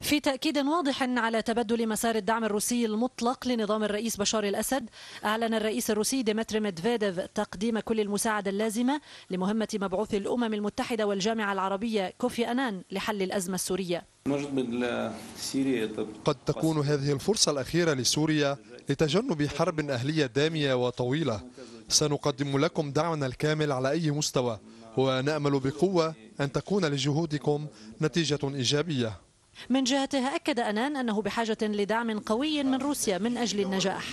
في تأكيد واضح على تبدل مسار الدعم الروسي المطلق لنظام الرئيس بشار الأسد أعلن الرئيس الروسي ديمتري ميدفيديف تقديم كل المساعدة اللازمة لمهمة مبعوث الأمم المتحدة والجامعة العربية كوفي أنان لحل الأزمة السورية قد تكون هذه الفرصة الأخيرة لسوريا لتجنب حرب أهلية دامية وطويلة سنقدم لكم دعمنا الكامل على أي مستوى ونأمل بقوة أن تكون لجهودكم نتيجة إيجابية من جهته أكد أنان أنه بحاجة لدعم قوي من روسيا من أجل النجاح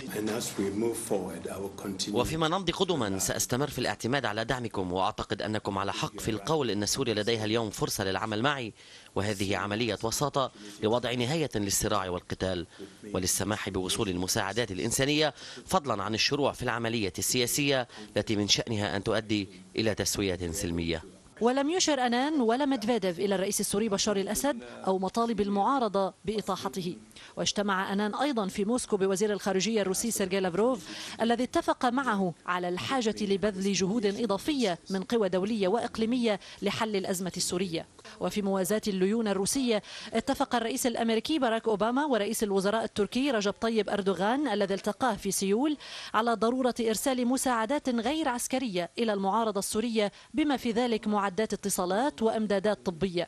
وفيما نمضي قدما سأستمر في الاعتماد على دعمكم وأعتقد أنكم على حق في القول أن سوريا لديها اليوم فرصة للعمل معي وهذه عملية وساطة لوضع نهاية للصراع والقتال وللسماح بوصول المساعدات الإنسانية فضلا عن الشروع في العملية السياسية التي من شأنها أن تؤدي إلى تسوية سلمية ولم يشر أنان ولا مدفيديف إلى الرئيس السوري بشار الأسد أو مطالب المعارضة بإطاحته واجتمع أنان أيضا في موسكو بوزير الخارجية الروسي سيرجي لافروف الذي اتفق معه على الحاجة لبذل جهود إضافية من قوى دولية وإقليمية لحل الأزمة السورية وفي موازاة الليونة الروسية اتفق الرئيس الأمريكي باراك أوباما ورئيس الوزراء التركي رجب طيب أردوغان الذي التقاه في سيول على ضرورة إرسال مساعدات غير عسكرية إلى المعارضة السورية بما في ذلك معارضة معدات اتصالات وامدادات طبيه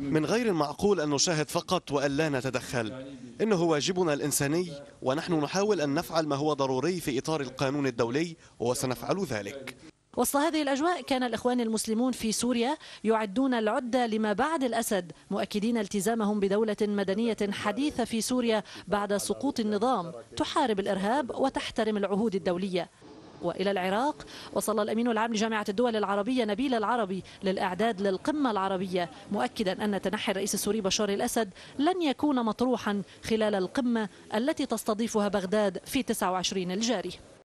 من غير المعقول ان نشاهد فقط وان لا نتدخل انه واجبنا الانساني ونحن نحاول ان نفعل ما هو ضروري في اطار القانون الدولي وسنفعل ذلك وسط هذه الأجواء كان الإخوان المسلمون في سوريا يعدون العدة لما بعد الأسد مؤكدين التزامهم بدولة مدنية حديثة في سوريا بعد سقوط النظام تحارب الإرهاب وتحترم العهود الدولية وإلى العراق وصل الأمين العام لجامعة الدول العربية نبيل العربي للإعداد للقمة العربية مؤكدا أن تنحي الرئيس السوري بشار الأسد لن يكون مطروحا خلال القمة التي تستضيفها بغداد في 29 الجاري